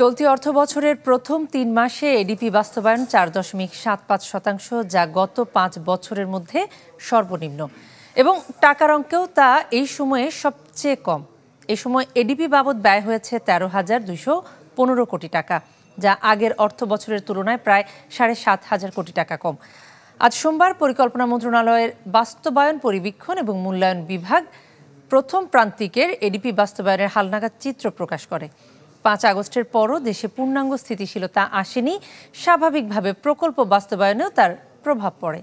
চলতি অর্থ বছরের প্রথম তিন মাসে এডিপি বাস্তবায়ন চার দশমিক সাত পাঁচ শতাংশ যা গত পাঁচ বছরের মধ্যে সর্বনিম্ন এবং টাকার অঙ্কেও তা এই সময়ে সবচেয়ে কম এ সময় এডিপি বাবদ ব্যয় হয়েছে তেরো হাজার দুইশো পনেরো কোটি টাকা যা আগের অর্থ বছরের তুলনায় প্রায় সাড়ে সাত হাজার কোটি টাকা কম আজ সোমবার পরিকল্পনা মন্ত্রণালয়ের বাস্তবায়ন পরিবীক্ষণ এবং মূল্যায়ন বিভাগ প্রথম প্রান্তিকের এডিপি বাস্তবায়নের হালনাগাদ চিত্র প্রকাশ করে পাঁচ আগস্টের পরও দেশে পূর্ণাঙ্গ স্থিতিশীলতা আসেনি স্বাভাবিকভাবে প্রকল্প বাস্তবায়নেও তার প্রভাব পড়ে